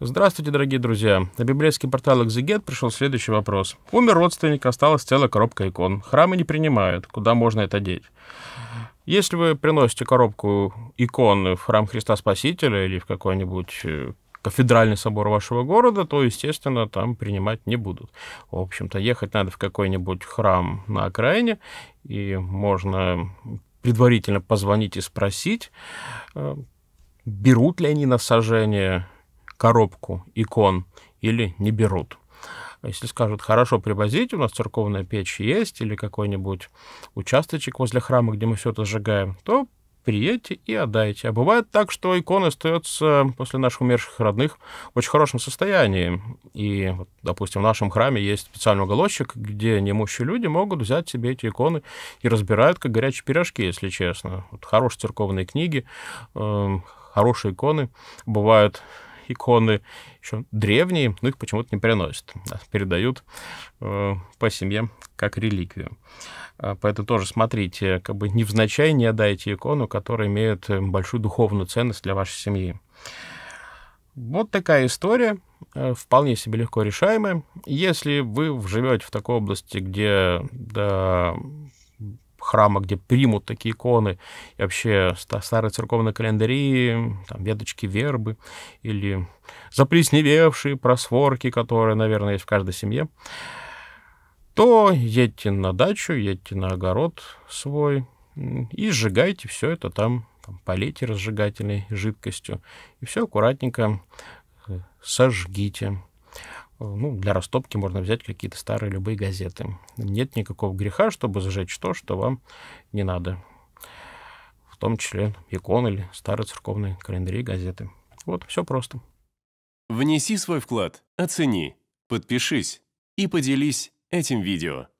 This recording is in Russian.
Здравствуйте, дорогие друзья. На библейский портал «Экзегет» пришел следующий вопрос. Умер родственник, осталась целая коробка икон. Храмы не принимают. Куда можно это деть? Если вы приносите коробку икон в храм Христа Спасителя или в какой-нибудь э, кафедральный собор вашего города, то, естественно, там принимать не будут. В общем-то, ехать надо в какой-нибудь храм на окраине, и можно предварительно позвонить и спросить, э, берут ли они на сожжение коробку икон или не берут. Если скажут, хорошо, привозите, у нас церковная печь есть, или какой-нибудь участочек возле храма, где мы все это сжигаем, то приедьте и отдайте. А бывает так, что иконы остаются после наших умерших родных в очень хорошем состоянии. И, вот, допустим, в нашем храме есть специальный уголочек, где неимущие люди могут взять себе эти иконы и разбирают, как горячие пирожки, если честно. Вот хорошие церковные книги, э, хорошие иконы бывают иконы, еще древние, но ну, их почему-то не приносят. Передают э, по семье как реликвию. А, поэтому тоже смотрите, как бы невзначай не отдайте икону, которая имеет э, большую духовную ценность для вашей семьи. Вот такая история, э, вполне себе легко решаемая. Если вы живете в такой области, где до храма, где примут такие иконы, и вообще старые церковные календари, там, веточки вербы или заплесневевшие просворки, которые, наверное, есть в каждой семье, то едьте на дачу, едьте на огород свой и сжигайте все это там, там полейте разжигательной жидкостью, и все аккуратненько э, сожгите ну, для растопки можно взять какие-то старые любые газеты. Нет никакого греха, чтобы зажечь то, что вам не надо. В том числе иконы или старые церковные календари и газеты. Вот, все просто. Внеси свой вклад, оцени, подпишись и поделись этим видео.